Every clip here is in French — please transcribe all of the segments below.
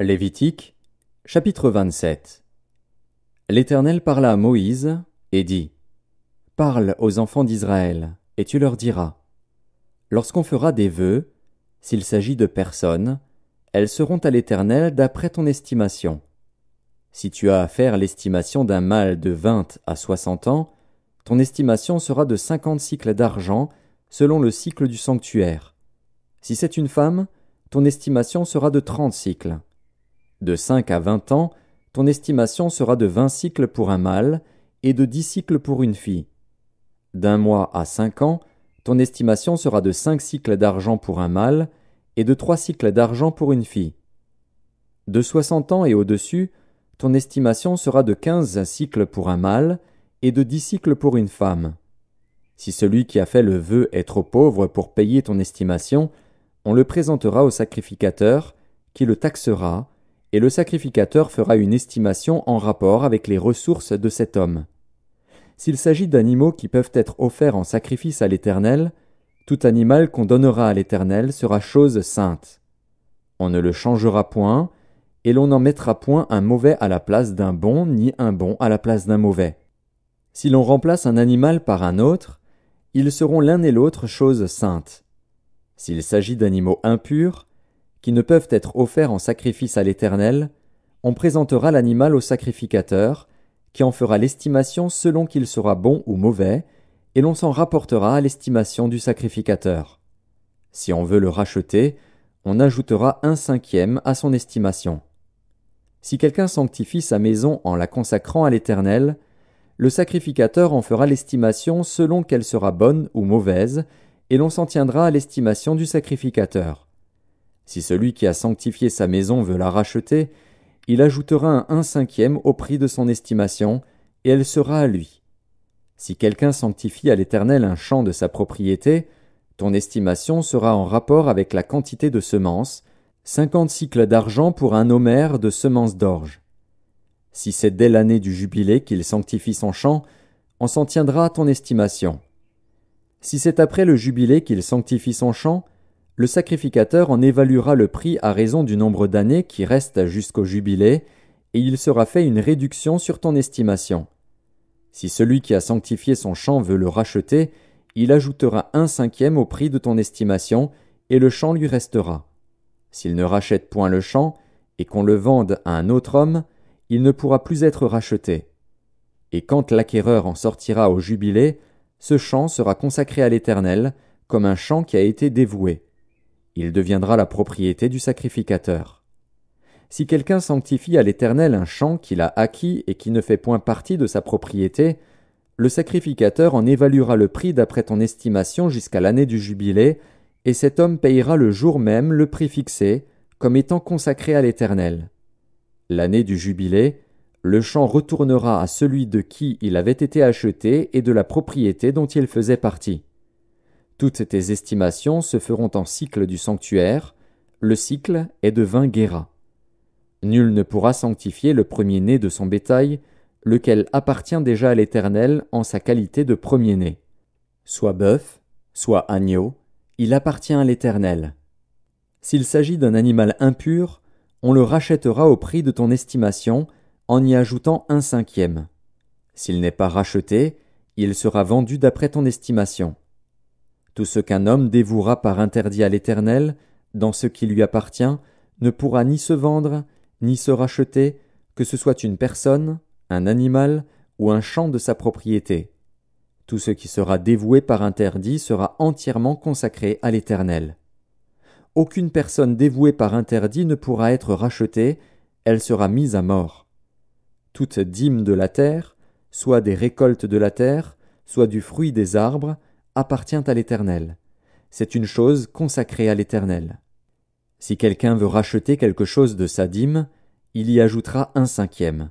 Lévitique, chapitre 27. L'Éternel parla à Moïse, et dit, Parle aux enfants d'Israël, et tu leur diras, Lorsqu'on fera des vœux, s'il s'agit de personnes, elles seront à l'Éternel d'après ton estimation. Si tu as à faire l'estimation d'un mâle de vingt à soixante ans, ton estimation sera de cinquante cycles d'argent, selon le cycle du sanctuaire. Si c'est une femme, ton estimation sera de trente cycles. De 5 à 20 ans, ton estimation sera de 20 cycles pour un mâle et de 10 cycles pour une fille. D'un mois à 5 ans, ton estimation sera de 5 cycles d'argent pour un mâle et de 3 cycles d'argent pour une fille. De 60 ans et au-dessus, ton estimation sera de 15 cycles pour un mâle et de 10 cycles pour une femme. Si celui qui a fait le vœu est trop pauvre pour payer ton estimation, on le présentera au sacrificateur, qui le taxera et le sacrificateur fera une estimation en rapport avec les ressources de cet homme. S'il s'agit d'animaux qui peuvent être offerts en sacrifice à l'Éternel, tout animal qu'on donnera à l'Éternel sera chose sainte. On ne le changera point, et l'on n'en mettra point un mauvais à la place d'un bon, ni un bon à la place d'un mauvais. Si l'on remplace un animal par un autre, ils seront l'un et l'autre chose sainte. S'il s'agit d'animaux impurs, qui ne peuvent être offerts en sacrifice à l'Éternel, on présentera l'animal au sacrificateur, qui en fera l'estimation selon qu'il sera bon ou mauvais, et l'on s'en rapportera à l'estimation du sacrificateur. Si on veut le racheter, on ajoutera un cinquième à son estimation. Si quelqu'un sanctifie sa maison en la consacrant à l'Éternel, le sacrificateur en fera l'estimation selon qu'elle sera bonne ou mauvaise, et l'on s'en tiendra à l'estimation du sacrificateur. Si celui qui a sanctifié sa maison veut la racheter, il ajoutera un cinquième au prix de son estimation, et elle sera à lui. Si quelqu'un sanctifie à l'Éternel un champ de sa propriété, ton estimation sera en rapport avec la quantité de semences, cinquante cycles d'argent pour un homère de semences d'orge. Si c'est dès l'année du jubilé qu'il sanctifie son champ, on s'en tiendra à ton estimation. Si c'est après le jubilé qu'il sanctifie son champ, le sacrificateur en évaluera le prix à raison du nombre d'années qui restent jusqu'au jubilé, et il sera fait une réduction sur ton estimation. Si celui qui a sanctifié son champ veut le racheter, il ajoutera un cinquième au prix de ton estimation, et le champ lui restera. S'il ne rachète point le champ, et qu'on le vende à un autre homme, il ne pourra plus être racheté. Et quand l'acquéreur en sortira au jubilé, ce champ sera consacré à l'Éternel, comme un champ qui a été dévoué. Il deviendra la propriété du sacrificateur. Si quelqu'un sanctifie à l'Éternel un champ qu'il a acquis et qui ne fait point partie de sa propriété, le sacrificateur en évaluera le prix d'après ton estimation jusqu'à l'année du jubilé, et cet homme payera le jour même le prix fixé, comme étant consacré à l'Éternel. L'année du jubilé, le champ retournera à celui de qui il avait été acheté et de la propriété dont il faisait partie. Toutes tes estimations se feront en cycle du sanctuaire, le cycle est de vingt guéras. Nul ne pourra sanctifier le premier-né de son bétail, lequel appartient déjà à l'Éternel en sa qualité de premier-né. Soit bœuf, soit agneau, il appartient à l'Éternel. S'il s'agit d'un animal impur, on le rachètera au prix de ton estimation en y ajoutant un cinquième. S'il n'est pas racheté, il sera vendu d'après ton estimation. Tout ce qu'un homme dévouera par interdit à l'Éternel, dans ce qui lui appartient, ne pourra ni se vendre, ni se racheter, que ce soit une personne, un animal, ou un champ de sa propriété. Tout ce qui sera dévoué par interdit sera entièrement consacré à l'Éternel. Aucune personne dévouée par interdit ne pourra être rachetée, elle sera mise à mort. Toute dîme de la terre, soit des récoltes de la terre, soit du fruit des arbres, appartient à l'Éternel. C'est une chose consacrée à l'Éternel. Si quelqu'un veut racheter quelque chose de sa dîme, il y ajoutera un cinquième.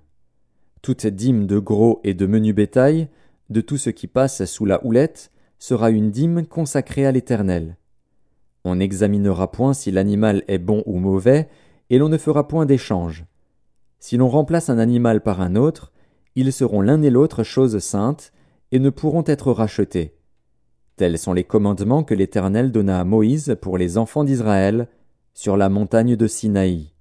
Toute dîme de gros et de menu bétail, de tout ce qui passe sous la houlette, sera une dîme consacrée à l'Éternel. On n'examinera point si l'animal est bon ou mauvais, et l'on ne fera point d'échange. Si l'on remplace un animal par un autre, ils seront l'un et l'autre choses saintes, et ne pourront être rachetés. Tels sont les commandements que l'Éternel donna à Moïse pour les enfants d'Israël sur la montagne de Sinaï.